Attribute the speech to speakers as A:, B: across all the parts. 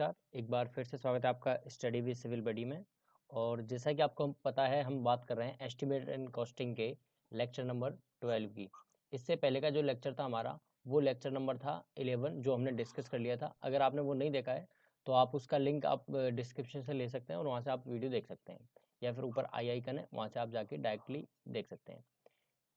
A: नमस्कार एक बार फिर से स्वागत है आपका स्टडी विद सिविल बडी में और जैसा कि आपको पता है हम बात कर रहे हैं एस्टिमेट एंड कॉस्टिंग के लेक्चर नंबर ट्वेल्व की इससे पहले का जो लेक्चर था हमारा वो लेक्चर नंबर था इलेवन जो हमने डिस्कस कर लिया था अगर आपने वो नहीं देखा है तो आप उसका लिंक आप डिस्क्रिप्शन से ले सकते हैं और वहाँ से आप वीडियो देख सकते हैं या फिर ऊपर आई कन है वहाँ से आप जाके डायरेक्टली देख सकते हैं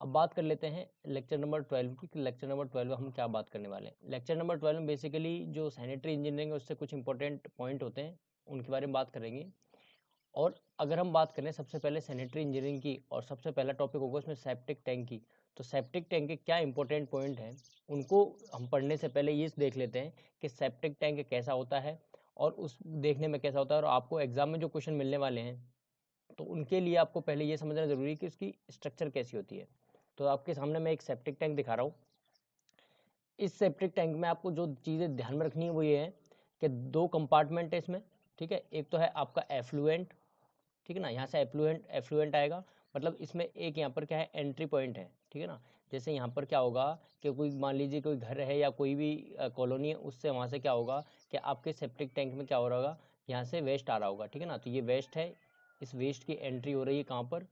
A: अब बात कर लेते हैं लेक्चर नंबर ट्वेल्व की लेक्चर नंबर ट्वेल्व में हम क्या बात करने वाले हैं लेक्चर नंबर ट्वेल्व में बेसिकली जो सैनिटरी इंजीनियरिंग है उससे कुछ इंपॉर्टेंट पॉइंट होते हैं उनके बारे में बात करेंगे और अगर हम बात करें सबसे पहले सैनिटरी इंजीनियरिंग की और सबसे पहला टॉपिक होगा उसमें सेप्टिक टैंक की तो सेप्टिक टैंक के क्या इंपॉर्टेंट पॉइंट हैं उनको हम पढ़ने से पहले ये देख लेते हैं कि सेप्टिक टैंक कैसा होता है और उस देखने में कैसा होता है और आपको एग्जाम में जो क्वेश्चन मिलने वाले हैं तो उनके लिए आपको पहले ये समझना ज़रूरी है कि उसकी स्ट्रक्चर कैसी होती है तो आपके सामने मैं एक सेप्टिक टैंक दिखा रहा हूँ इस सेप्टिक टैंक में आपको जो चीज़ें ध्यान में रखनी है वो ये है कि दो कंपार्टमेंट है इसमें ठीक है एक तो है आपका एफ्लुएंट ठीक है ना यहाँ से एफ्लुएंट एफ्लुएंट आएगा मतलब इसमें एक यहाँ पर क्या है एंट्री पॉइंट है ठीक है ना जैसे यहाँ पर क्या होगा कि कोई मान लीजिए कोई घर है या कोई भी कॉलोनी है उससे वहाँ से क्या होगा कि आपके सेप्टिक टैंक में क्या हो रहा होगा यहाँ से वेस्ट आ रहा होगा ठीक है ना तो ये वेस्ट है इस वेस्ट की एंट्री हो रही है कहाँ पर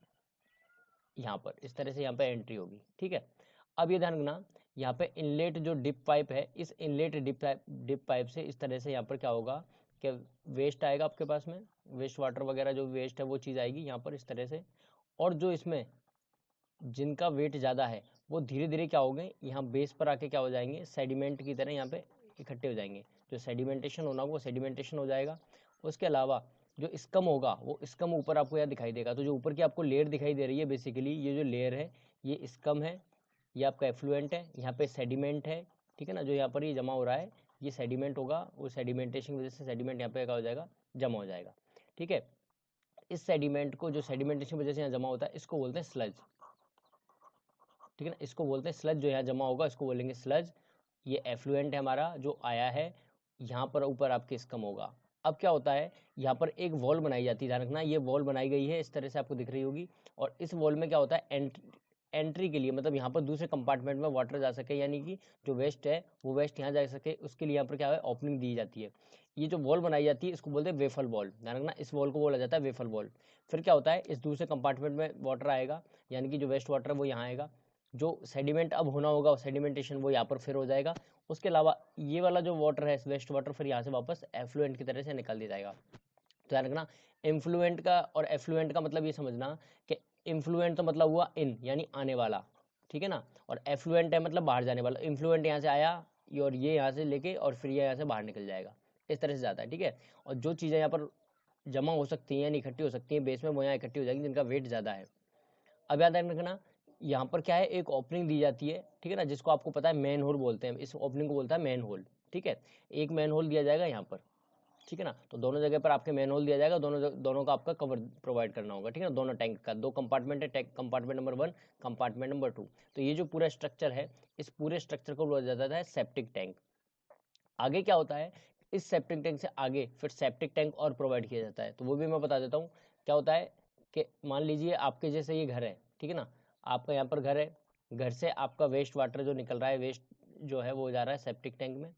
A: यहाँ पर इस तरह से यहाँ पर एंट्री होगी ठीक है अब ये ध्यान रखना यहाँ पे इनलेट जो डिप पाइप है इस inlet dip pipe dip pipe से इस तरह से यहाँ पर क्या होगा कि वेस्ट आएगा आपके पास में वेस्ट वाटर वगैरह जो वेस्ट है वो चीज़ आएगी यहाँ पर इस तरह से और जो इसमें जिनका वेट ज़्यादा है वो धीरे धीरे क्या हो गए यहाँ बेस पर आके क्या हो जाएंगे सेडिमेंट की तरह यहाँ पे इकट्ठे हो जाएंगे जो सेडिमेंटेशन होना होगा वो सेडिमेंटेशन हो जाएगा उसके अलावा जो स्कम होगा वो स्कम ऊपर आपको यहाँ दिखाई देगा तो जो ऊपर की आपको लेयर दिखाई दे रही है बेसिकली ये जो लेयर है ये स्कम है ये आपका एफ्लुएंट है यहाँ पे सेडिमेंट है ठीक है ना जो यहाँ पर ये जमा हो रहा है ये सेडिमेंट होगा वो सेडिमेंटेशन की वजह से सेडिमेंट यहाँ पे क्या हो जाएगा जमा हो जाएगा ठीक है इस सेडिमेंट को जो सेडिमेंटेशन की वजह से यहाँ जमा होता है इसको बोलते हैं स्लज ठीक है ना इसको बोलते हैं स्लज जो यहाँ जमा होगा इसको बोलेंगे स्लज ये एफ्लुएंट है हमारा जो आया है यहाँ पर ऊपर आपके स्कम होगा अब क्या होता है यहाँ पर एक वॉल बनाई जाती है ध्यान रखना ये वॉल बनाई गई है इस तरह से आपको दिख रही होगी और इस वॉल में क्या होता है एंट्री एंट्री के लिए मतलब यहाँ पर दूसरे कंपार्टमेंट में वाटर जा सके यानी कि जो वेस्ट है वो वेस्ट यहाँ जा सके उसके लिए यहाँ पर क्या है ओपनिंग दी जाती है ये जो वॉल बनाई जाती है इसको बोलते हैं वेफल बॉल ध्यान रखना इस वॉल को बोला जाता है वेफल बॉल फिर क्या होता है इस दूसरे कंपार्टमेंट में वाटर आएगा यानी कि जो वेस्ट वाटर है वो यहाँ आएगा जो सेडिमेंट अब होना होगा सेडिमेंटेशन वो यहाँ पर फिर हो जाएगा उसके अलावा ये वाला जो वाटर है वेस्ट वाटर फिर यहाँ से वापस एफ्लुएंट की तरह से निकाल दिया जाएगा तो ध्यान रखना इन्फ्लुएंट का और एफ्लुएंट का मतलब ये समझना कि इन्फ्लुएंट तो मतलब हुआ इन यानी आने वाला ठीक है ना और एफ्लुएंट है मतलब बाहर जाने वाला इन्फ्लुएंट यहाँ से आया और ये यहाँ से लेके और फिर ये यहाँ से बाहर निकल जाएगा इस तरह से जाता है ठीक है और जो चीज़ें यहाँ पर जमा हो सकती हैं यानी इकट्ठी हो सकती हैं बेस में वो यहाँ इकट्ठी हो जाएगी जिनका वेट ज़्यादा है अब याद रखना यहाँ पर क्या है एक ओपनिंग दी जाती है ठीक है ना जिसको आपको पता है मैन होल बोलते हैं इस ओपनिंग को बोलता है मैन होल ठीक है एक मैन होल दिया जाएगा यहाँ पर ठीक है ना तो दोनों जगह पर आपके मैन होल दिया जाएगा दोनों दोनों का आपका कवर प्रोवाइड करना होगा ठीक है ना दोनों टैंक का दो कंपार्टमेंट है compartment number one compartment number two तो ये जो पूरा स्ट्रक्चर है इस पूरे स्ट्रक्चर को बोला जाता है सेप्टिक टैंक आगे क्या होता है इस सेप्टिक टैंक से आगे फिर सेप्टिक टैंक और प्रोवाइड किया जाता है तो वो भी मैं बता देता हूँ क्या होता है कि मान लीजिए आपके जैसे ये घर है ठीक है ना आपका यहाँ पर घर है घर से आपका वेस्ट वाटर जो निकल रहा है वेस्ट जो है वो जा रहा है सेप्टिक टैंक में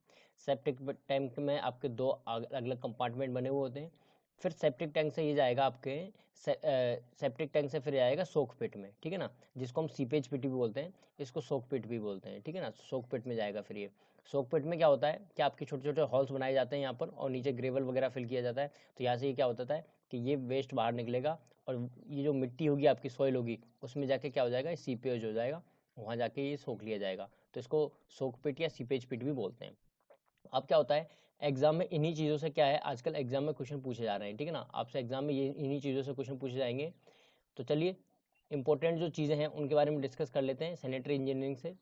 A: सेप्टिक टैंक में आपके दो अलग अलग कंपार्टमेंट बने हुए होते हैं फिर सेप्टिक टैंक से ये जाएगा आपके सेप्टिक टैंक से फिर जाएगा सोक पिट में ठीक है ना जिसको हम सीपेज पिट भी बोलते हैं इसको सोक पिट भी बोलते हैं ठीक है ना सोक पिट में जाएगा फिर ये सोक पिट में क्या होता है कि आपके छोटे छोटे हॉल्स बनाए जाते हैं यहाँ पर और नीचे ग्रेवल वगैरह फिल किया जाता है तो यहाँ से ये क्या होता है कि ये वेस्ट बाहर निकलेगा और ये जो मिट्टी होगी आपकी सॉइल होगी उसमें जाके क्या हो जाएगा सीपेज हो जाएगा वहाँ जाके ये सोख लिया जाएगा तो इसको सोख पिट या सीपेज पिट भी बोलते हैं अब क्या होता है एग्जाम में इन्हीं चीज़ों से क्या है आजकल एग्जाम में क्वेश्चन पूछे जा रहे हैं ठीक है ना आपसे एग्जाम में ये इन्हीं चीज़ों से क्वेश्चन पूछे जाएंगे तो चलिए इंपॉर्टेंट जो चीज़ें हैं उनके बारे में डिस्कस कर लेते हैं सैनिटरी इंजीनियरिंग से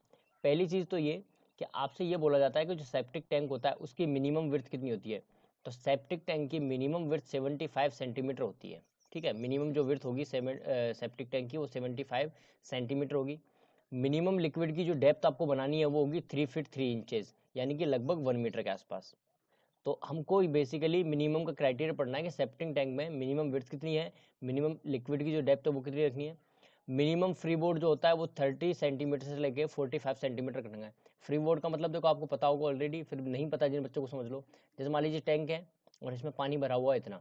A: पहली चीज़ तो ये कि आपसे ये बोला जाता है कि जो सेप्टिक टैंक होता है उसकी मिनिमम विर्थ कितनी होती है तो सेप्टिक टैंक की मिनिमम विर्थ सेवेंटी सेंटीमीटर होती है ठीक है मिनिमम जो विर्थ होगी सेप्टिक टैंक की वो सेवेंटी फाइव सेंटीमीटर होगी मिनिमम लिक्विड की जो डेप्थ आपको बनानी है वो होगी थ्री फिट थ्री इंचेज यानी कि लगभग वन मीटर के आसपास तो हमको बेसिकली मिनिमम का क्राइटेरिया पढ़ना है कि सेप्टिक टैंक में मिनिमम विर्थ कितनी है मिनिमम लिक्विड की जो डेप्थ है वो कितनी रखनी है मिनिमम फ्री बोर्ड जो होता है वो थर्टी सेंटीमीटर से लेके फोर्टी फाइव सेंटीमीटर रखना है फ्री बोर्ड का मतलब देखो आपको पता होगा ऑलरेडी फिर नहीं पता जिन बच्चों को समझ लो जैसे मान लीजिए टैंक है और इसमें पानी भरा हुआ है इतना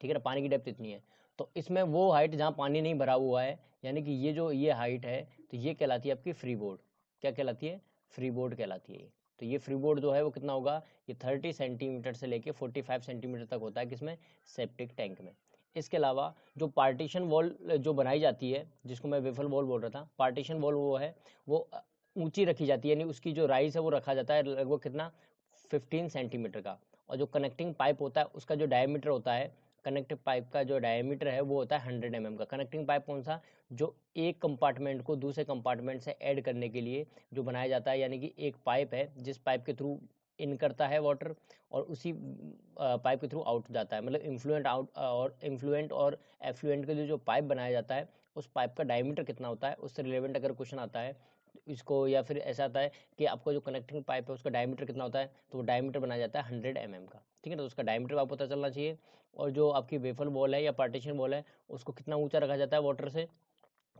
A: ठीक है ना पानी की डेप्थ इतनी है तो इसमें वो हाइट जहाँ पानी नहीं भरा हुआ है यानी कि ये जो ये हाइट है तो ये कहलाती है आपकी फ्री बोर्ड क्या कहलाती है फ्री बोर्ड कहलाती है तो ये फ्री बोर्ड जो है वो कितना होगा ये थर्टी सेंटीमीटर से लेके फोर्टी फाइव सेंटीमीटर तक होता है किसमें सेप्टिक टैंक में इसके अलावा जो पार्टीशन वॉल जो बनाई जाती है जिसको मैं विफल वॉल बोल रहा था पार्टीशन वॉल वो है वो ऊंची रखी जाती है यानी उसकी जो राइस है वो रखा जाता है लगभग कितना 15 सेंटीमीटर का और जो कनेक्टिंग पाइप होता है उसका जो डायमीटर होता है कनेक्टिव पाइप का जो डायमीटर है वो होता है हंड्रेड एम mm का कनेक्टिंग पाइप कौन सा जो एक कंपार्टमेंट को दूसरे कंपार्टमेंट से ऐड करने के लिए जो बनाया जाता है यानी कि एक पाइप है जिस पाइप के थ्रू इन करता है वाटर और उसी पाइप के थ्रू आउट जाता है मतलब इन्फ्लुएंट आउट और इन्फ्लुएंट और एफ्लुएंट के लिए जो पाइप बनाया जाता है उस पाइप का डायमीटर कितना होता है उससे रिलेवेंट अगर क्वेश्चन आता है इसको या फिर ऐसा आता है कि आपका जो कनेक्टिंग पाइप है उसका डायमीटर कितना होता है तो वो डायमीटर बनाया जाता है हंड्रेड एम mm का ठीक है ना तो उसका डायमीटर आपको पता चलना चाहिए और जो आपकी वेफल बॉल है या पार्टीशन बॉल है उसको कितना ऊँचा रखा जाता है वाटर से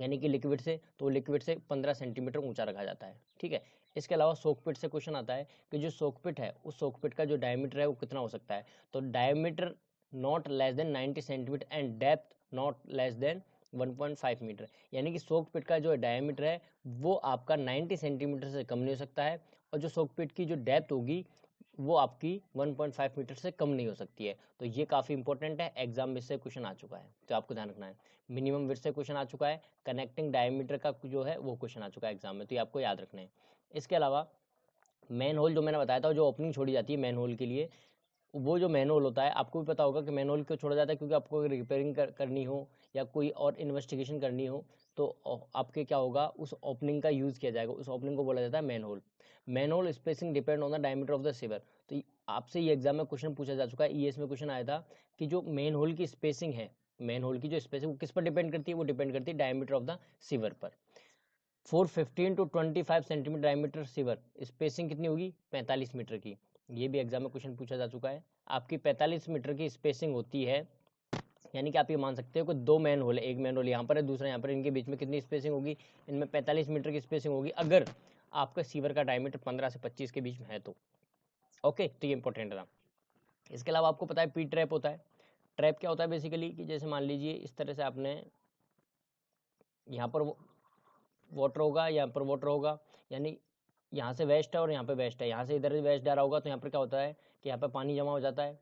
A: यानी कि लिक्विड से तो लिक्विड से पंद्रह सेंटीमीटर ऊँचा रखा जाता है ठीक है इसके अलावा सोकपिट से क्वेश्चन आता है कि जो सोकपिट है उस सोकपिट का जो डायमीटर है वो कितना हो सकता है तो diameter not less than ninety centimetre and depth not less than 1.5 metre यानी कि सोक पिट का जो डायमीटर है वो आपका 90 सेंटीमीटर से कम नहीं हो सकता है और जो सोक पिट की जो डेप्थ होगी वो आपकी 1.5 मीटर से कम नहीं हो सकती है तो ये काफ़ी इंपॉर्टेंट है एग्जाम में से क्वेश्चन आ चुका है तो आपको ध्यान रखना है मिनिमम विथ से क्वेश्चन आ चुका है कनेक्टिंग डायमीटर का जो है वो क्वेश्चन आ चुका है एग्जाम में तो ये आपको याद रखना है इसके अलावा मैन होल जो मैंने बताया था जो ओपनिंग छोड़ी जाती है मैन होल के लिए वो जो मैनुअल होता है आपको भी पता होगा कि मैनुअल क्यों छोड़ा जाता है क्योंकि आपको अगर रिपेयरिंग कर, करनी हो या कोई और इन्वेस्टिगेशन करनी हो तो आपके क्या होगा उस ओपनिंग का यूज़ किया जाएगा उस ओपनिंग को बोला जाता है manhole hole spacing depend on the diameter of the sewer तो आपसे ये एग्जाम में क्वेश्चन पूछा जा चुका है ई में क्वेश्चन आया था कि जो मेन होल की स्पेसिंग है मेन होल की जो स्पेसिंग वो किस पर डिपेंड करती है वो डिपेंड करती है डायमीटर ऑफ द सीवर पर for fifteen to twenty five centimetre diameter sewer spacing कितनी होगी पैंतालीस मीटर की ये भी एग्जाम में क्वेश्चन पूछा जा चुका है आपकी पैंतालीस मीटर की स्पेसिंग होती है यानी कि आप ये मान सकते हो कि दो मैन होल है एक मैन होल यहाँ पर है दूसरा यहाँ पर इनके बीच में कितनी स्पेसिंग होगी इनमें पैंतालीस मीटर की स्पेसिंग होगी अगर आपका सीवर का डायमीटर पंद्रह से पच्चीस के बीच में है तो ओके तो ये इंपॉर्टेंट रहा इसके अलावा आपको पता है पी ट्रैप होता है ट्रैप क्या होता है बेसिकली कि जैसे मान लीजिए इस तरह से आपने यहाँ पर वाटर होगा यहाँ पर वाटर होगा यानी यहाँ से वेस्ट है और यहाँ पे वेस्ट है यहाँ से इधर वेस्ट डाला होगा तो यहाँ पर क्या होता है कि यहाँ पर पानी जमा हो जाता है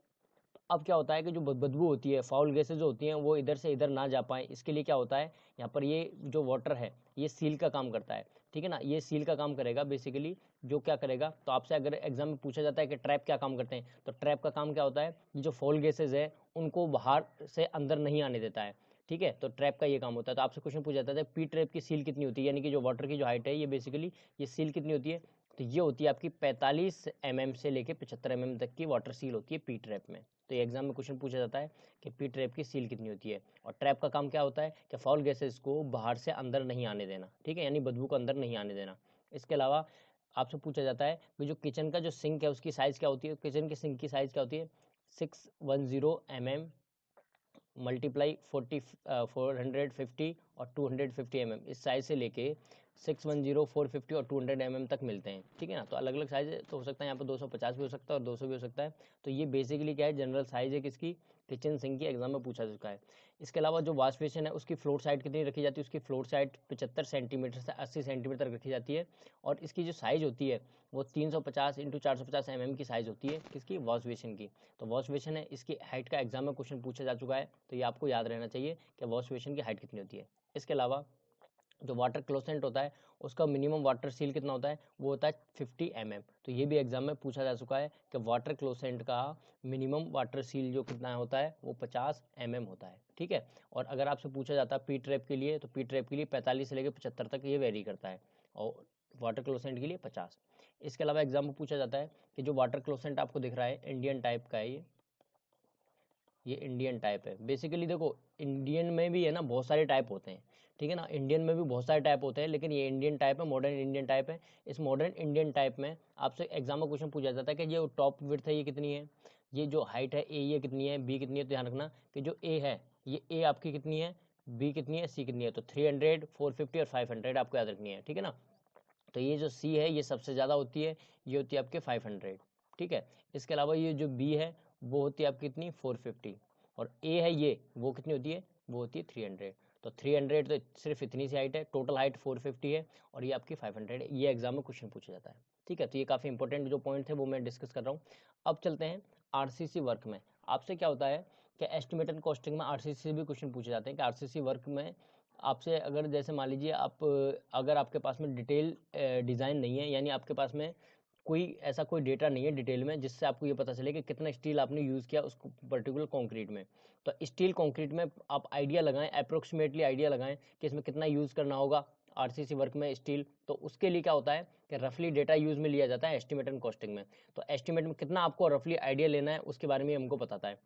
A: अब क्या होता है कि जो बदबू होती है फाउल गैसेज होती हैं वो इधर से इधर ना जा पाए इसके लिए क्या होता है यहाँ पर ये जो वाटर है ये सील का काम करता है ठीक है ना ये सील का काम करेगा बेसिकली जो क्या करेगा तो आपसे अगर एग्जाम में पूछा जाता है कि ट्रैप क्या काम करते हैं तो ट्रैप का काम क्या होता है जो फॉल गैसेज है उनको बाहर से अंदर नहीं आने देता है ठीक है तो ट्रैप का ये काम होता है तो आपसे क्वेश्चन पूछा जाता है पी ट्रैप की सील कितनी होती है यानी कि जो वाटर की जो हाइट है ये बेसिकली ये सील कितनी होती है तो ये होती है आपकी 45 एम mm से लेके 75 एम mm तक की वाटर सील होती है पी ट्रैप में तो ये एग्जाम में क्वेश्चन पूछा जाता है कि पी ट्रैप की सील कितनी होती है और ट्रैप का काम क्या होता है कि फॉल गैसेस को बाहर से अंदर नहीं आने देना ठीक है यानी बदबू को अंदर नहीं आने देना इसके अलावा आपसे पूछा जाता है कि जो किचन का जो सिंक है उसकी साइज़ क्या होती है किचन के सिंक की साइज़ क्या होती है six one zero M M multiply forty four hundred fifty और two hundred fifty M M इस साइज से लेके six one zero four fifty और टू हंड्रेड एम एम तक मिलते हैं ठीक है ना तो अलग अलग साइज तो हो सकता है यहाँ पर दो सौ पचास भी हो सकता है और दो सौ भी हो सकता है तो ये बेसिकली क्या है जनरल साइज है किसकी किचन सिंह की एग्जाम में पूछा चुका है इसके अलावा जो वाश बेसिन है उसकी फ्लोर साइड कितनी रखी जाती है उसकी फ्लोर साइड पचहत्तर सेंटीमीटर से अस्सी सेंटीमीटर तक रखी जाती है और इसकी जो साइज़ होती है वो तीन सौ पचास इंटू चार सौ पचास एम mm एम की साइज़ होती है किसकी वॉश बेसिन की तो वॉश बेसिन है इसकी हाइट का एग्जाम में क्वेश्चन पूछा जा चुका है तो ये आपको याद रहना चाहिए कि वॉश बेसिन की हाइट कितनी होती है इसके अलावा जो वाटर क्लोसेंट होता है उसका मिनिमम वाटर सील कितना होता है वो होता है फिफ्टी एम mm. तो ये भी एग्जाम में पूछा जा चुका है कि वाटर क्लोसेंट का मिनिमम वाटर सील जो कितना होता है वो पचास एम mm होता है ठीक है और अगर आपसे पूछा जाता है पी ट्रैप के लिए तो पी ट्रैप के लिए पैंतालीस से लेकर पचहत्तर तक ये वेरी करता है और वाटर क्लोसेंट के लिए पचास इसके अलावा एग्जाम में पूछा जाता है कि जो वाटर क्लोसेंट आपको दिख रहा है इंडियन टाइप का है ये ये इंडियन टाइप है बेसिकली देखो इंडियन में भी है ना बहुत सारे टाइप होते हैं ठीक है ना इंडियन में भी बहुत सारे टाइप होते हैं लेकिन ये इंडियन टाइप है मॉडर्न इंडियन टाइप है इस मॉडर्न इंडियन टाइप में आपसे एग्जाम में क्वेश्चन पूछा जाता है कि ये टॉप विथ है ये कितनी है ये जो हाइट है ए ये कितनी है बी कितनी है तो ध्यान रखना कि जो ए है ये ए आपकी कितनी है बी कितनी है सी कितनी है तो थ्री हंड्रेड फोर फिफ्टी और फाइव हंड्रेड आपको याद रखनी है ठीक है ना तो ये जो सी है ये सबसे ज़्यादा होती है ये होती है आपके फाइव हंड्रेड ठीक है इसके अलावा ये जो बी है वो होती है आपकी कितनी फोर फिफ्टी और ए है ये वो कितनी होती है वो होती है थ्री हंड्रेड तो 300 तो सिर्फ इतनी सी हाइट है टोटल हाइट 450 है और ये आपकी 500 है ये एग्जाम में क्वेश्चन पूछा जाता है ठीक है तो ये काफ़ी इंपॉर्टेंट जो पॉइंट थे वो मैं डिस्कस कर रहा हूँ अब चलते हैं आर वर्क में आपसे क्या होता है कि एस्टिमेटेड कॉस्टिंग में आर भी क्वेश्चन पूछे जाते हैं कि आर वर्क में आपसे अगर जैसे मान लीजिए आप अगर आपके पास में डिटेल डिज़ाइन नहीं है यानी आपके पास में कोई ऐसा कोई डेटा नहीं है डिटेल में जिससे आपको ये पता चले कि कितना स्टील आपने यूज़ किया उस पर्टिकुलर कंक्रीट में तो स्टील कंक्रीट में आप आइडिया लगाएं अप्रोक्सीमेटली आइडिया लगाएं कि इसमें कितना यूज़ करना होगा आरसीसी वर्क में स्टील तो उसके लिए क्या होता है कि रफली डेटा यूज़ में लिया जाता है एस्टिमेट एंड कॉस्टिंग में तो एस्टिमेट में कितना आपको रफली आइडिया लेना है उसके बारे में हमको बताता है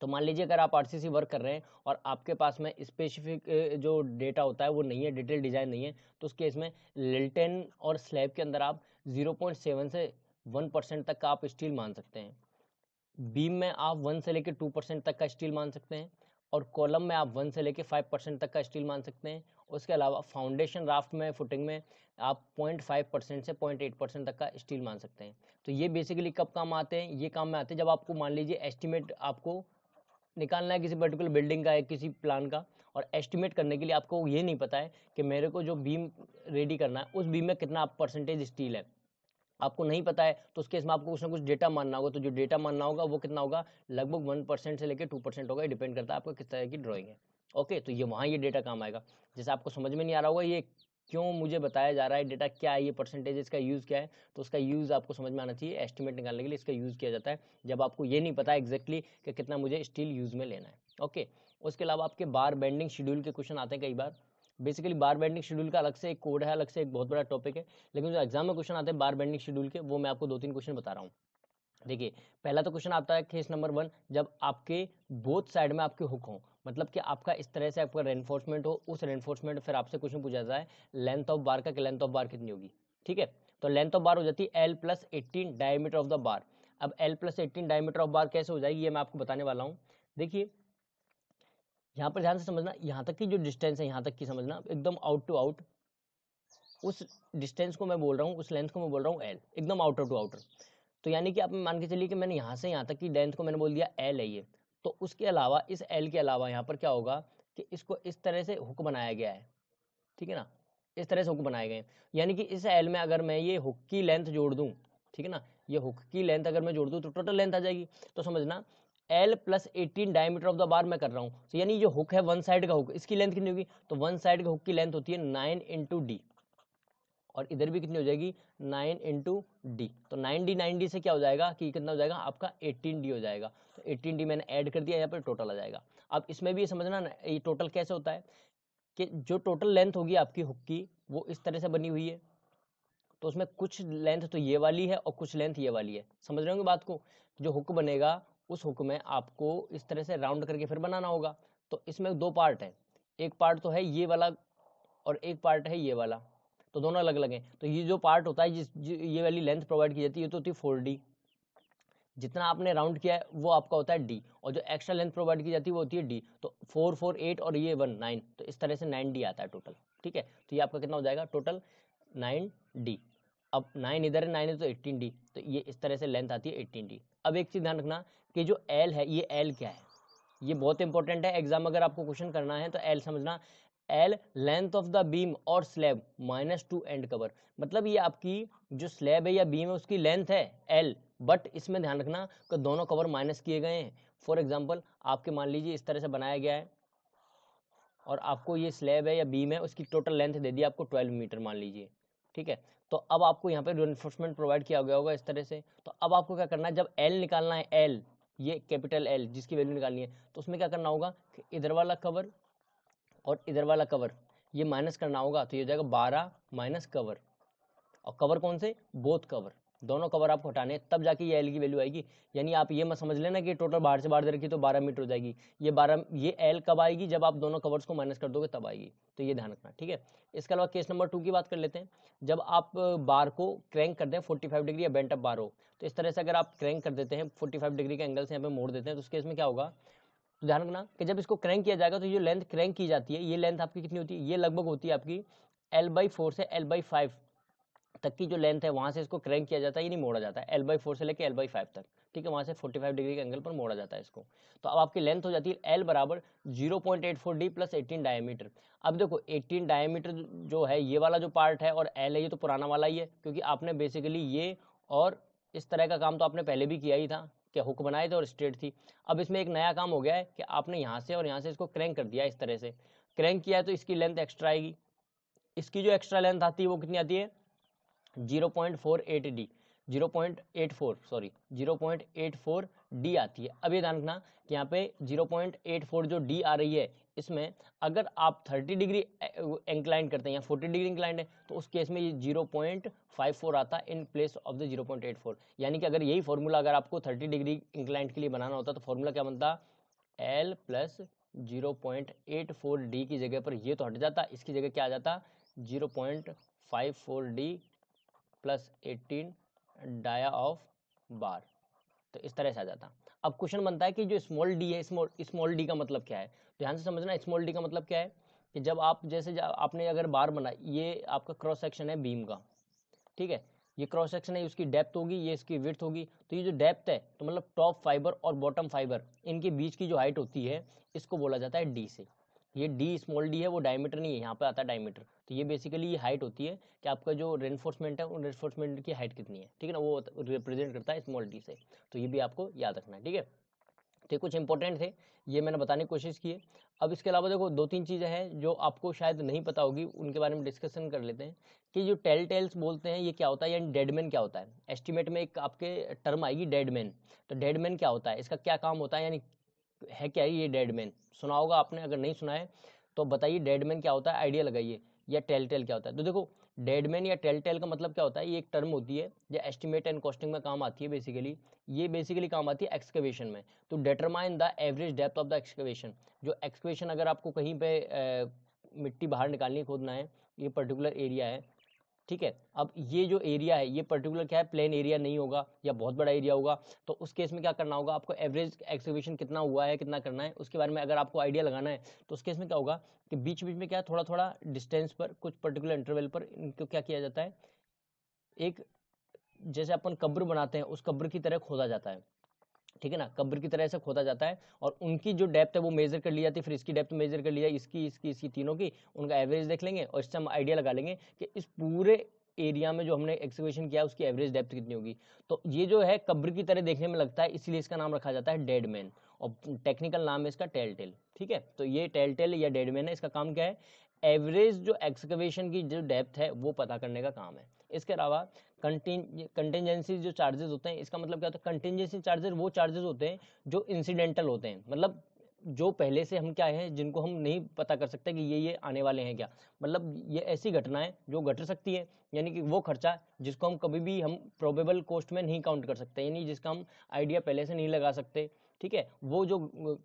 A: तो मान लीजिए अगर आप आरसीसी वर्क कर रहे हैं और आपके पास में स्पेसिफिक जो डेटा होता है वो नहीं है डिटेल डिज़ाइन नहीं है तो उस केस में लिल्टन और स्लैब के अंदर आप जीरो पॉइंट सेवन से वन परसेंट तक का आप स्टील मान सकते हैं बीम में आप वन से लेकर टू परसेंट तक का स्टील मान सकते हैं और कॉलम में आप वन से लेकर फाइव परसेंट तक का स्टील मान सकते हैं उसके अलावा फाउंडेशन राफ्ट में फुटिंग में आप पॉइंट फाइव परसेंट से पॉइंट एट परसेंट तक का स्टील मान सकते हैं तो ये बेसिकली कब काम आते हैं ये काम में आते हैं जब आपको मान लीजिए एस्टिमेट आपको निकालना है किसी पर्टिकुलर बिल्डिंग का या किसी प्लान का और एस्टिमेट करने के लिए आपको ये नहीं पता है कि मेरे को जो बीम रेडी करना है उस बीम में कितना परसेंटेज स्टील है आपको नहीं पता है तो उस केस में आपको कुछ ना कुछ डेटा मानना होगा तो जो डेटा मानना होगा वो कितना होगा लगभग वन परसेंट से लेकर टू परसेंट होगा ये डिपेंड करता है आपका किस तरह की ड्रॉइंग है ओके तो ये वहाँ ये डेटा काम आएगा जैसे आपको समझ में नहीं आ रहा होगा ये क्यों मुझे बताया जा रहा है डेटा क्या है ये परसेंटेज इसका यूज़ क्या है तो उसका यूज़ आपको समझ में आना चाहिए एस्टिमेट निकालने के लिए इसका यूज़ किया जाता है जब आपको ये नहीं पता एक्जैक्टली कि कितना मुझे स्टील यूज़ में लेना है ओके उसके अलावा आपके बार बेंडिंग शेड्यूल के क्वेश्चन आते हैं कई बार बेसिकली बार बेंडिंग शेड्यूल का अलग से एक कोड है अलग से एक बहुत बड़ा टॉपिक है लेकिन जो एग्जाम में क्वेश्चन आते हैं बार बेंडिंग शेड्यूल के वो मैं आपको दो तीन क्वेश्चन बता रहा हूँ देखिए पहला तो क्वेश्चन आता है केस नंबर वन जब आपके बोथ साइड में आपके हुक हो मतलब कि आपका इस तरह से आपका रेनफोर्समेंट हो उस रेनफोर्समेंट फिर आपसे क्वेश्चन पूछा जाता है लेंथ ऑफ बार का कि लेंथ ऑफ बार कितनी होगी ठीक है तो लेंथ ऑफ बार हो जाती है L plus eighteen diameter of the bar अब L plus eighteen diameter of bar कैसे हो जाएगी ये मैं आपको बताने वाला हूँ देखिए यहाँ पर ध्यान से समझना यहाँ तक की जो डिस्टेंस है यहाँ तक की समझना एकदम आउट टू आउट उस डिस्टेंस को मैं बोल रहा हूँ उस लेंथ को मैं बोल रहा हूँ एल एकदम आउटर टू आउटर तो यानी कि आप मान के चलिए कि मैंने यहाँ से यहाँ तक की लेंथ को मैंने बोल दिया एल है ये तो उसके अलावा इस एल के अलावा यहाँ पर क्या होगा कि इसको इस तरह से हुक बनाया गया है ठीक है ना इस तरह से हुक बनाए गए यानी कि इस एल में अगर मैं ये हुक की लेंथ जोड़ दूँ ठीक है ना ये हुक की लेंथ अगर मैं जोड़ दूँ तो टोटल लेंथ आ जाएगी तो समझना L plus eighteen diameter of the bar मैं कर रहा हूँ तो यानी जो हुक है वन साइड का हुक इसकी लेंथ कितनी होगी तो वन साइड का हुक की लेंथ होती है नाइन इंटू डी और इधर भी कितनी हो जाएगी नाइन इंटू डी तो नाइन डी नाइन डी से क्या हो जाएगा कि कितना हो जाएगा आपका एट्टीन डी हो जाएगा तो एट्टीन डी मैंने ऐड कर दिया यहाँ पर टोटल आ जाएगा अब इसमें भी ये समझना ना ये टोटल कैसे होता है कि जो टोटल लेंथ होगी आपकी हुक की वो इस तरह से बनी हुई है तो उसमें कुछ लेंथ तो ये वाली है और कुछ लेंथ ये वाली है समझ रहे होंगे बात को जो हुक बनेगा उस हुक में आपको इस तरह से राउंड करके फिर बनाना होगा तो इसमें दो पार्ट है एक पार्ट तो है ये वाला और एक पार्ट है ये वाला तो दोनों अलग अलग हैं तो ये जो पार्ट होता है जिस ये वाली लेंथ प्रोवाइड की जाती है ये तो होती है फोर जितना आपने राउंड किया है वो आपका होता है डी और जो एक्स्ट्रा लेंथ प्रोवाइड की जाती है वो होती है डी तो फोर फोर एट और ये वन नाइन तो इस तरह से नाइन डी आता है टोटल ठीक है तो ये आपका कितना हो जाएगा टोटल नाइन डी अब नाइन इधर है नाइन है तो एट्टीन डी तो ये इस तरह से लेंथ आती है एट्टीन डी अब एक चीज़ ध्यान रखना कि जो एल है ये एल क्या है ये बहुत इंपॉर्टेंट है एग्जाम अगर आपको क्वेश्चन करना है तो एल समझना L length of the beam और slab minus two end cover मतलब ये आपकी जो स्लैब है या बीम है उसकी लेंथ है एल बट इसमें ध्यान रखना कि दोनों कवर माइनस किए गए हैं फॉर एग्जाम्पल आपके मान लीजिए इस तरह से बनाया गया है और आपको ये स्लैब है या बीम है उसकी टोटल लेंथ दे दी आपको ट्वेल्व मीटर मान लीजिए ठीक है तो अब आपको यहाँ पे रिन्फोर्समेंट प्रोवाइड किया गया होगा इस तरह से तो अब आपको क्या करना है जब एल निकालना है एल ये कैपिटल एल जिसकी वैल्यू निकालनी है तो उसमें क्या करना होगा कि इधर वाला कवर और इधर वाला कवर ये माइनस करना होगा तो ये हो जाएगा बारह माइनस कवर और कवर कौन से बोथ कवर दोनों कवर आपको हटाने तब जाके ये एल की वैल्यू आएगी यानी आप ये मत समझ लेना कि टोटल बाहर से बाहर दे रखी तो बारह मीटर हो जाएगी ये बारह ये एल कब आएगी जब आप दोनों कवर्स को माइनस कर दोगे तब आएगी तो ये ध्यान रखना ठीक है इसके अलावा केस नंबर टू की बात कर लेते हैं जब आप बार को क्रैंक कर दें फोर्टी फाइव डिग्री या बेंटअप बार हो तो इस तरह से अगर आप क्रैंक कर देते हैं फोर्टी फाइव डिग्री के एंगल से यहाँ पे मोड़ देते हैं तो उस केस में क्या होगा तो ध्यान रखना कि जब इसको क्रैंक किया जाएगा तो ये लेंथ क्रैंक की जाती है ये लेंथ आपकी कितनी होती है ये लगभग होती है आपकी एल बाई फोर से एल बाई फाइव तक की जो लेंथ है वहाँ से इसको क्रैंक किया जाता है ये नहीं मोड़ा जाता है एल बाई फोर से लेकर एल बाई फाइव तक ठीक है वहाँ से फोर्टी फाइव डिग्री के एंगल पर मोड़ा जाता है इसको तो अब आपकी लेंथ हो जाती है एल बराबर zero point eight four D plus eighteen diameter अब देखो एटीन डायमीटर जो है ये वाला जो पार्ट है और एल है ये तो पुराना वाला ही है क्योंकि आपने बेसिकली ये और इस तरह का काम तो आपने पहले भी किया ही था के हुक बनाए थे और स्ट्रेट थी अब इसमें एक नया काम हो गया है कि आपने यहाँ से और यहाँ से इसको क्रैंक कर दिया इस तरह से क्रैंक किया है तो इसकी लेंथ एक्स्ट्रा आएगी इसकी जो एक्स्ट्रा लेंथ आती है वो कितनी आती है zero point four eight D zero point eight four sorry zero point eight four D आती है अब ये ध्यान रखना कि यहाँ पे जीरो पॉइंट एट फोर जो डी आ रही है इसमें अगर आप 30 डिग्री इंक्लाइन करते हैं या 40 डिग्री इंक्लाइन है तो उस केस में ये 0.54 आता इन प्लेस ऑफ द 0.84 यानी कि अगर यही फॉर्मूला अगर आपको 30 डिग्री इंक्लाइन के लिए बनाना होता तो फॉर्मूला क्या बनता L plus zero point eight four D की जगह पर ये तो हट जाता इसकी जगह क्या आ जाता zero point five four D plus eighteen dia of bar तो इस तरह से आ जाता अब क्वेश्चन बनता है कि जो स्मॉल डी है स्मॉल स्मॉल डी का मतलब क्या है ध्यान तो से समझना स्मॉल डी का मतलब क्या है कि जब आप जैसे आपने अगर बार बना ये आपका क्रॉस सेक्शन है बीम का ठीक है ये क्रॉस सेक्शन है उसकी डेप्थ होगी ये इसकी विर्थ होगी तो ये जो डेप्थ है तो मतलब टॉप फाइबर और बॉटम फाइबर इनके बीच की जो हाइट होती है इसको बोला जाता है डी से ये डी स्मॉल डी है वो डायमीटर नहीं है यहाँ पे आता है डायमीटर तो ये बेसिकली ये हाइट होती है कि आपका जो रेनफोर्समेंट है उन रेनफोर्समेंट की हाइट कितनी है ठीक है ना वो रिप्रेजेंट करता है स्मॉल डी से तो ये भी आपको याद रखना है ठीक है तो कुछ इंपॉर्टेंट थे ये मैंने बताने की कोशिश की है अब इसके अलावा देखो दो तीन चीज़ें हैं जो आपको शायद नहीं पता होगी उनके बारे में डिस्कशन कर लेते हैं कि जो टेल टेल्स बोलते हैं ये क्या होता है यानी डेडमैन क्या होता है एस्टिमेट में एक आपके टर्म आएगी डेडमैन तो डेडमैन क्या होता है इसका क्या काम होता है यानी है क्या है ये डेडमैन सुना होगा आपने अगर नहीं सुना है तो बताइए डेडमैन क्या होता है आइडिया लगाइए या टेल टेल क्या होता है तो देखो डेडमैन या टेल टेल का मतलब क्या होता है ये एक टर्म होती है जो एस्टिमेट एंड कॉस्टिंग में काम आती है बेसिकली ये बेसिकली काम आती है एक्सकवेशन में तो determine the average depth of the excavation जो एक्सकवेशन अगर आपको कहीं पे ए, मिट्टी बाहर निकालनी खोदना है ये पर्टिकुलर एरिया है ठीक है अब ये जो एरिया है ये पर्टिकुलर क्या है प्लेन एरिया नहीं होगा या बहुत बड़ा एरिया होगा तो उस केस में क्या करना होगा आपको एवरेज एक्सक्यूशन कितना हुआ है कितना करना है उसके बारे में अगर आपको आइडिया लगाना है तो उस केस में क्या होगा कि बीच बीच में क्या थोड़ा थोड़ा डिस्टेंस पर कुछ पर्टिकुलर इंटरवल पर इनको क्या किया जाता है एक जैसे अपन कब्र बनाते हैं उस कब्र की तरह खोदा जाता है ठीक है ना कब्र की तरह से खोदा जाता है और उनकी जो डेप्थ है वो मेजर कर ली जाती है फिर इसकी डेप्थ मेजर कर लिया इसकी इसकी इसकी तीनों की उनका एवरेज देख लेंगे और इससे हम आइडिया लगा लेंगे कि इस पूरे एरिया में जो हमने एक्सकवेशन किया उसकी एवरेज डेप्थ कितनी होगी तो ये जो है कब्र की तरह देखने में लगता है इसलिए इसका नाम रखा जाता है डेड मैन और टेक्निकल नाम है इसका टेल टेल ठीक है तो ये टेल टेल या डेड मैन है इसका काम क्या है एवरेज जो एक्सकवेशन की जो डेप्थ है वो पता करने का काम है इसके अलावा कंटेंजेंसी जो चार्जेस होते हैं इसका मतलब क्या होता है कंटेंजेंसी चार्जेस वो चार्जेस होते हैं जो इंसिडेंटल होते हैं मतलब जो पहले से हम क्या है जिनको हम नहीं पता कर सकते कि ये ये आने वाले हैं क्या मतलब ये ऐसी घटनाएं जो घट सकती है यानी कि वो खर्चा जिसको हम कभी भी हम प्रोबेबल कॉस्ट में नहीं काउंट कर सकते यानी जिसका हम आइडिया पहले से नहीं लगा सकते ठीक है वो जो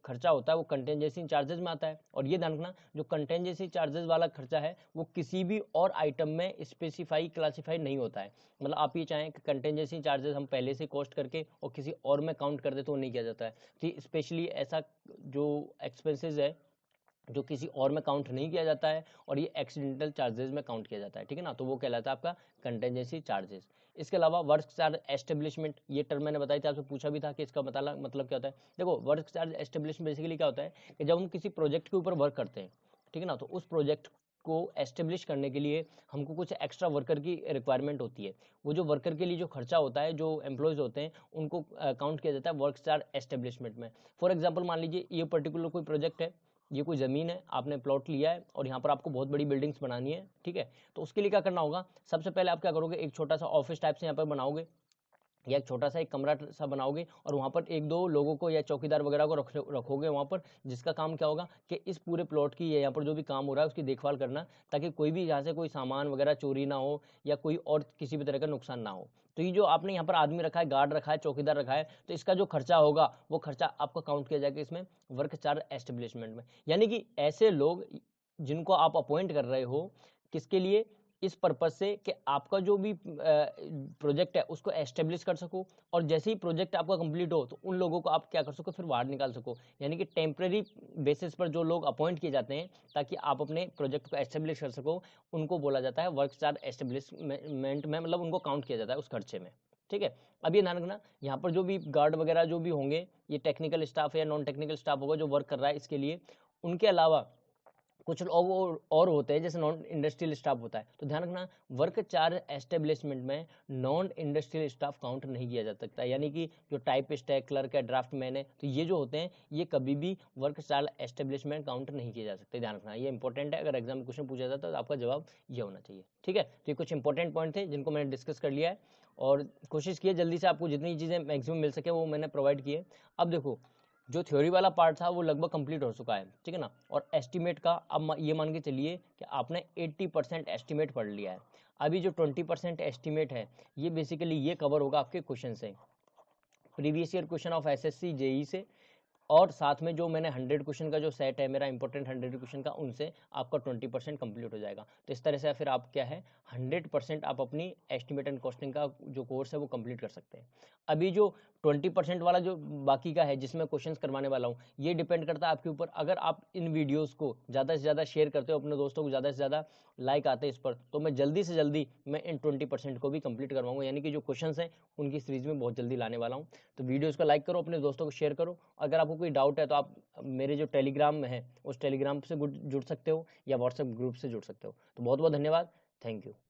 A: खर्चा होता है वो कंटेंजेंसी चार्जेज में आता है और ये ध्यान रखना जो कंटेंजेंसी चार्जेज वाला खर्चा है वो किसी भी और आइटम में स्पेसिफाई क्लासीफाई नहीं होता है मतलब आप ये चाहें कि कंटेंजेंसी चार्जेज हम पहले से कॉस्ट करके और किसी और में काउंट कर दे तो नहीं किया जाता है तो स्पेशली ऐसा जो एक्सपेंसिस है जो किसी और में काउंट नहीं किया जाता है और ये एक्सीडेंटल चार्जेज में काउंट किया जाता है ठीक है ना तो वो कहलाता है आपका कंटेंजेंसी चार्जेस इसके अलावा वर्क चार्ज एस्टेब्लिशमेंट ये टर्म मैंने बताई थी आपसे पूछा भी था कि इसका मतलब मतलब क्या होता है देखो वर्क चार्ज एस्टेब्लिशमेंट बेसिकली क्या होता है कि जब हम किसी प्रोजेक्ट के ऊपर वर्क करते हैं ठीक है ना तो उस प्रोजेक्ट को एस्टेब्लिश करने के लिए हमको कुछ एक्स्ट्रा वर्कर की रिक्वायरमेंट होती है वो जो वर्कर के लिए जो खर्चा होता है जो एम्प्लॉयज़ होते हैं उनको काउंट किया जाता है वर्क चार्ज एस्टेब्लिशमेंट में फॉर एग्जाम्पल मान लीजिए ये पर्टिकुलर कोई प्रोजेक्ट है ये कोई ज़मीन है आपने प्लॉट लिया है और यहाँ पर आपको बहुत बड़ी बिल्डिंग्स बनानी है ठीक है तो उसके लिए क्या करना होगा सबसे पहले आप क्या करोगे एक छोटा सा ऑफिस टाइप से यहाँ पर बनाओगे या एक छोटा सा एक कमरा सा बनाओगे और वहाँ पर एक दो लोगों को या चौकीदार वगैरह को रख रखोगे वहाँ पर जिसका काम क्या होगा कि इस पूरे प्लॉट की या यहाँ पर जो भी काम हो रहा है उसकी देखभाल करना ताकि कोई भी यहाँ से कोई सामान वगैरह चोरी ना हो या कोई और किसी भी तरह का नुकसान ना हो तो ये जो आपने यहाँ पर आदमी रखा है गार्ड रखा है चौकीदार रखा है तो इसका जो खर्चा होगा वो खर्चा आपका काउंट किया जाएगा इसमें वर्क चार्ज एस्टेब्लिशमेंट में यानी कि ऐसे लोग जिनको आप अपॉइंट कर रहे हो किसके लिए इस पर्पज से कि आपका जो भी प्रोजेक्ट है उसको एस्टेब्लिश कर सको और जैसे ही प्रोजेक्ट आपका कंप्लीट हो तो उन लोगों को आप क्या कर सको फिर बाहर निकाल सको यानी कि टेम्प्रेरी बेसिस पर जो लोग अपॉइंट किए जाते हैं ताकि आप अपने प्रोजेक्ट को एस्टेब्लिश कर सको उनको बोला जाता है वर्क चार्ज एस्टेब्लिशमेंट में मतलब उनको काउंट किया जाता है उस खर्चे में ठीक है अब ये ध्यान रखना यहाँ पर जो भी गार्ड वगैरह जो भी होंगे ये टेक्निकल स्टाफ या नॉन टेक्निकल स्टाफ होगा जो वर्क कर रहा है इसके लिए उनके अलावा कुछ और और होते हैं जैसे नॉन इंडस्ट्रियल स्टाफ होता है तो ध्यान रखना वर्क चार्ज एस्टेब्लिशमेंट में नॉन इंडस्ट्रियल स्टाफ काउंट नहीं किया जा सकता यानी कि जो टाइपिस्ट है क्लर्क है ड्राफ्ट मैन है तो ये जो होते हैं ये कभी भी वर्क चार्ज एस्टेब्लिशमेंट काउंट नहीं किया जा सकते ध्यान रखना ये इंपॉर्टेंट है अगर एग्जाम में क्वेश्चन पूछा जाता है तो आपका जवाब ये होना चाहिए ठीक है तो ये कुछ इंपॉर्टेंट पॉइंट थे जिनको मैंने डिस्कस कर लिया है और कोशिश की है जल्दी से आपको जितनी चीज़ें मैक्सिमम मिल सके वो मैंने प्रोवाइड किए अब देखो जो थ्योरी वाला पार्ट था वो लगभग कंप्लीट हो चुका है ठीक है ना और एस्टिमेट का अब ये मान के चलिए कि आपने 80 परसेंट एस्टिमेट पढ़ लिया है अभी जो 20 परसेंट एस्टिमेट है ये बेसिकली ये कवर होगा आपके क्वेश्चन से previous year question of S S से और साथ में जो मैंने हंड्रेड क्वेश्चन का जो सेट है मेरा इंपॉर्टेंट हंड्रेड क्वेश्चन का उनसे आपका ट्वेंटी परसेंट कम्प्लीट हो जाएगा तो इस तरह से फिर आप क्या है हंड्रेड परसेंट आप अपनी एस्टिमेट एंड कॉस्टिंग का जो कोर्स है वो कंप्लीट कर सकते हैं अभी जो ट्वेंटी परसेंट वाला जो बाकी का है जिसमें क्वेश्चन करवाने वाला हूँ ये डिपेंड करता है आपके ऊपर अगर आप इन वीडियोस को ज़्यादा से ज़्यादा शेयर करते हो अपने दोस्तों को ज़्यादा से ज़्यादा लाइक आते हैं इस पर तो मैं जल्दी से जल्दी मैं इन ट्वेंटी परसेंट को भी कंप्लीट करवाऊँगा यानी कि जो क्वेश्चन हैं उनकी सीरीज में बहुत जल्दी लाने वाला हूँ तो वीडियोज़ को लाइक करो अपने दोस्तों को शेयर करो अगर आपको कोई डाउट है तो आप मेरे जो टेलीग्राम में है उस टेलीग्राम से जुड़ सकते हो या व्हाट्सएप ग्रुप से जुड़ सकते हो तो बहुत बहुत धन्यवाद थैंक यू